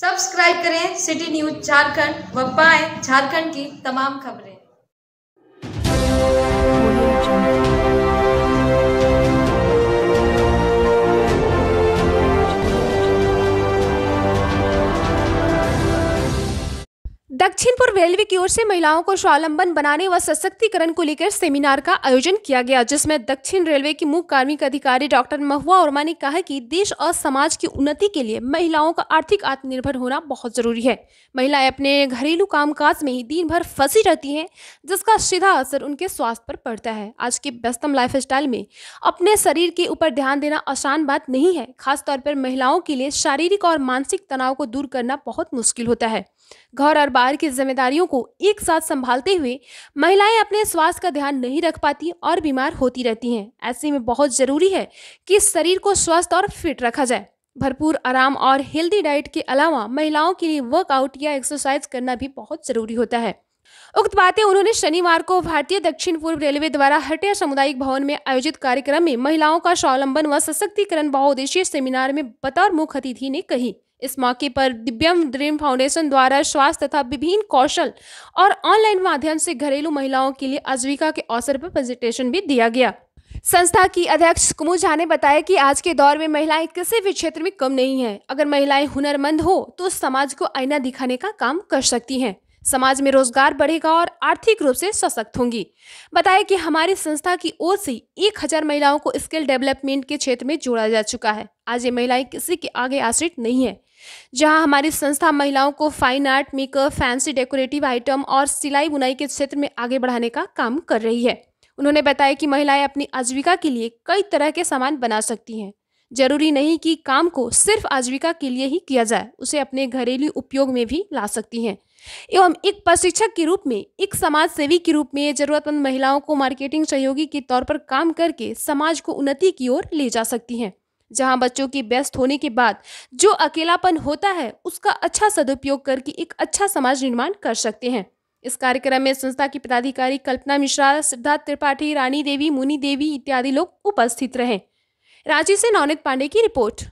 subscribe करें city news Jharkhand व पाएं झारखंड की तमाम खबरें दक्षिण पूर्व रेलवे की ओर से महिलाओं को स्वावलंबन बनाने व सशक्तिकरण को लेकर सेमिनार का आयोजन किया गया जिसमें दक्षिण रेलवे की मुख्य कार्मिक अधिकारी डॉक्टर महुआ वर्मा ने कहा कि देश और समाज की उन्नति के लिए महिलाओं का आर्थिक आत्मनिर्भर होना बहुत जरूरी है महिलाएं अपने घरेलू कामकाज में ही दिन भर फंसी रहती हैं जिसका सीधा असर उनके स्वास्थ्य पर पड़ता है आज के व्यस्तम लाइफ में अपने शरीर के ऊपर ध्यान देना आसान बात नहीं है खासतौर पर महिलाओं के लिए शारीरिक और मानसिक तनाव को दूर करना बहुत मुश्किल होता है घर और बाहर परिवार की जिम्मेदारियों को एक साथ संभालते हुए महिलाएं अपने स्वास्थ्य का ध्यान नहीं रख पाती और बीमार होती रहती हैं ऐसे में बहुत ज़रूरी है कि शरीर को स्वस्थ और फिट रखा जाए भरपूर आराम और हेल्दी डाइट के अलावा महिलाओं के लिए वर्कआउट या एक्सरसाइज करना भी बहुत ज़रूरी होता है उक्त बातें उन्होंने शनिवार को भारतीय दक्षिण पूर्व रेलवे द्वारा हटिया सामुदायिक भवन में आयोजित कार्यक्रम में महिलाओं का स्वावलंबन व सशक्तिकरण बहुउद्देशीय सेमिनार में बतौर मुख्य अतिथि ने कही इस मौके पर दिव्यम ड्रीम फाउंडेशन द्वारा स्वास्थ्य तथा विभिन्न कौशल और ऑनलाइन माध्यम से घरेलू महिलाओं के लिए आजीविका के अवसर पर प्रेजेंटेशन भी दिया गया संस्था की अध्यक्ष कुमू झा ने बताया कि आज के दौर में महिलाएं किसी भी क्षेत्र में कम नहीं हैं अगर महिलाएं हुनरमंद हो तो समाज को आईना दिखाने का काम कर सकती हैं समाज में रोजगार बढ़ेगा और आर्थिक रूप से सशक्त होंगी बताया कि हमारी संस्था की ओर से एक हजार महिलाओं को स्किल डेवलपमेंट के क्षेत्र में जोड़ा जा चुका है आज ये महिलाएं किसी के आगे आश्रित नहीं है जहां हमारी संस्था महिलाओं को fine art makeup fancy decorative item और सिलाई बुनाई के क्षेत्र में आगे बढ़ाने का काम कर रही है उन्होंने बताया कि महिलाएं अपनी आजीविका के लिए कई तरह के सामान बना सकती हैं जरूरी नहीं कि काम को सिर्फ आजीविका के लिए ही किया जाए उसे अपने घरेलू उपयोग में भी ला सकती हैं एवं एक प्रशिक्षक के रूप में एक समाज सेवी के रूप में जरूरतमंद महिलाओं को मार्केटिंग सहयोगी के तौर पर काम करके समाज को उन्नति की ओर ले जा सकती हैं जहां बच्चों की व्यस्त होने के बाद जो अकेलापन होता है उसका अच्छा सदुपयोग करके एक अच्छा समाज निर्माण कर सकते हैं इस कार्यक्रम में संस्था की पदाधिकारी कल्पना मिश्रा सिद्धार्थ त्रिपाठी रानी देवी मुनि देवी इत्यादि लोग उपस्थित रहे रांची से नवनीत पांडे की रिपोर्ट